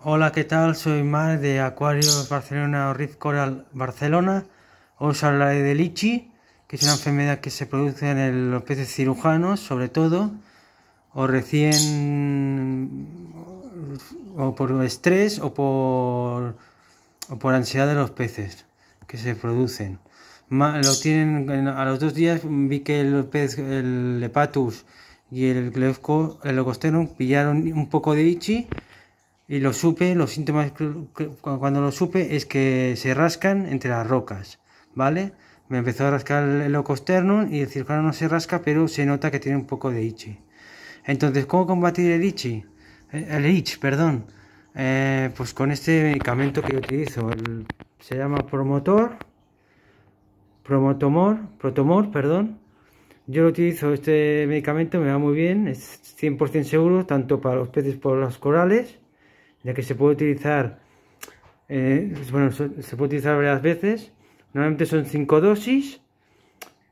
Hola, ¿qué tal? Soy Mar de Acuarios Barcelona o Coral Barcelona. Os hablaré del lichi, que es una enfermedad que se produce en los peces cirujanos, sobre todo, o recién, o por estrés o por, o por ansiedad de los peces que se producen. Lo tienen a los dos días vi que el pez, el Lepatus y el Gleufco, el pillaron un poco de lichi y lo supe, los síntomas cuando lo supe es que se rascan entre las rocas, ¿vale? Me empezó a rascar el sternum y el cirujano no se rasca, pero se nota que tiene un poco de itchy. Entonces, ¿cómo combatir el itchy? Eh, el itch, perdón. Eh, pues con este medicamento que yo utilizo, se llama promotor, promotomor, protomor, perdón. Yo lo utilizo, este medicamento me va muy bien, es 100% seguro, tanto para los peces como para los corales que se puede utilizar, eh, se puede utilizar varias veces. Normalmente son cinco dosis.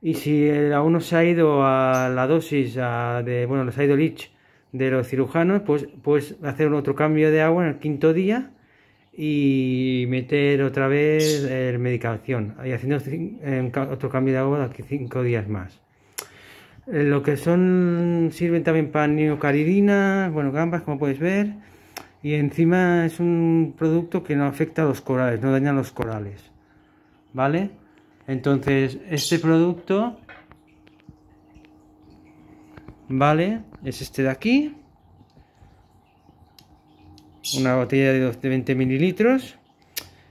Y si aún no se ha ido a la dosis a de, bueno, los ha ido de los cirujanos, pues puedes hacer otro cambio de agua en el quinto día y meter otra vez el eh, medicación y haciendo eh, otro cambio de agua de aquí cinco días más. Lo que son sirven también para neocaridina, bueno, gambas, como podéis ver y encima es un producto que no afecta a los corales, no daña a los corales, ¿vale? Entonces, este producto, ¿vale? Es este de aquí, una botella de 20 mililitros.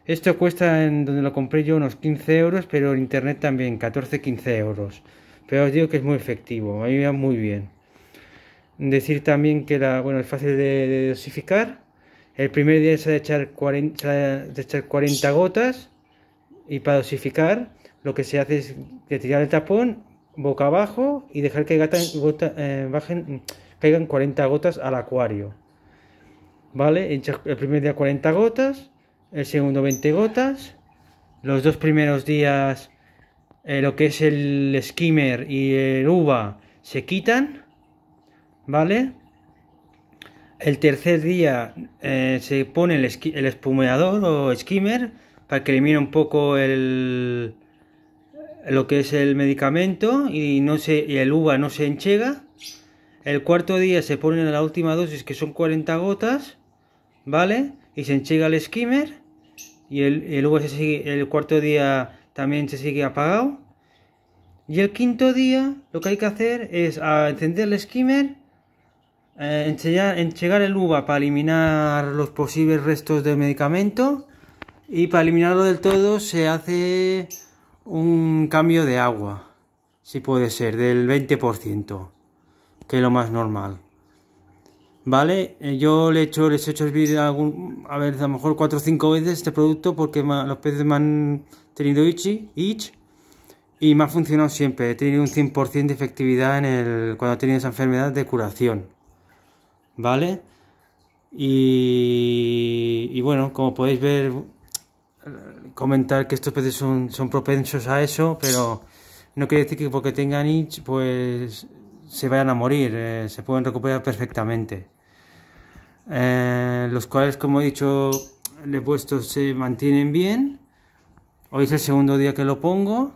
Esto cuesta en donde lo compré yo unos 15 euros, pero en internet también 14-15 euros. Pero os digo que es muy efectivo, a mí me va muy bien. Decir también que la, bueno, es fácil de dosificar el primer día se ha de echar 40, gotas y para dosificar lo que se hace es retirar el tapón boca abajo y dejar que eh, caigan 40 gotas al acuario. ¿Vale? el primer día 40 gotas, el segundo 20 gotas, los dos primeros días eh, lo que es el skimmer y el uva se quitan, ¿vale? El tercer día eh, se pone el, espumeador o skimmer para que elimine un poco el, lo que es el medicamento y, no se, el uva no se enchega. El cuarto día se pone la última dosis que son 40 gotas, ¿vale? Y se enchega el skimmer y el, el uva se sigue, el cuarto día también se sigue apagado. Y el quinto día lo que hay que hacer es encender el skimmer eh, enseñar, enchegar, el uva para eliminar los posibles restos del medicamento y para eliminarlo del todo se hace un cambio de agua, si puede ser, del 20%, que es lo más normal. ¿Vale? Eh, yo le he hecho, les he hecho el algún, a ver, a lo mejor 4 o 5 veces este producto porque los peces me han tenido itch, y me ha funcionado siempre. He tenido un 100% de efectividad cuando he tenido esa enfermedad de curación. ¿vale? Y, bueno, como podéis ver, comentar que estos peces son, propensos a eso, pero no quiere decir que porque tengan itch, pues se vayan a morir, eh, se pueden recuperar perfectamente. Eh, los cuales, como he dicho, le he puesto se mantienen bien. Hoy es el segundo día que lo pongo,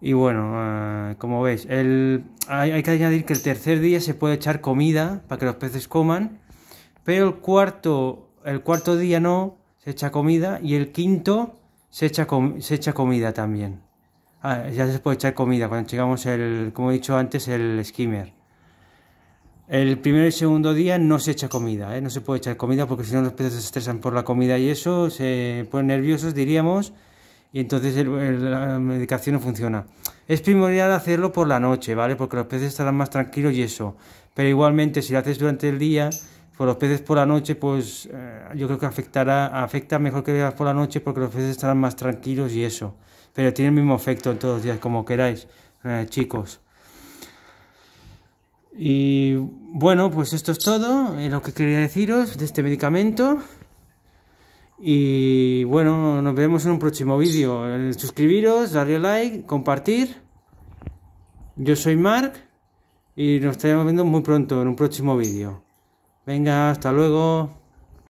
y bueno, eh, como veis, el, hay, que añadir que el tercer día se puede echar comida para que los peces coman, pero el cuarto, el cuarto día no, se echa comida, y el quinto se echa, se echa comida también. Ah, ya se puede echar comida cuando llegamos el, como he dicho antes, el skimmer. El primero y segundo día no se echa comida, ¿eh? no se puede echar comida porque si no los peces se estresan por la comida y eso, se ponen nerviosos, diríamos, y entonces la medicación no funciona. Es primordial hacerlo por la noche, ¿vale? Porque los peces estarán más tranquilos y eso. Pero igualmente, si lo haces durante el día, por pues los peces por la noche, pues eh, yo creo que afectará, afecta mejor que veas por la noche porque los peces estarán más tranquilos y eso. Pero tiene el mismo efecto en todos los días, como queráis, eh, chicos. Y bueno, pues esto es todo, eh, lo que quería deciros de este medicamento. Y bueno, nos vemos en un próximo vídeo. Eh, suscribiros, darle like, compartir. Yo soy Mark y nos estaremos viendo muy pronto en un próximo vídeo. Venga, hasta luego.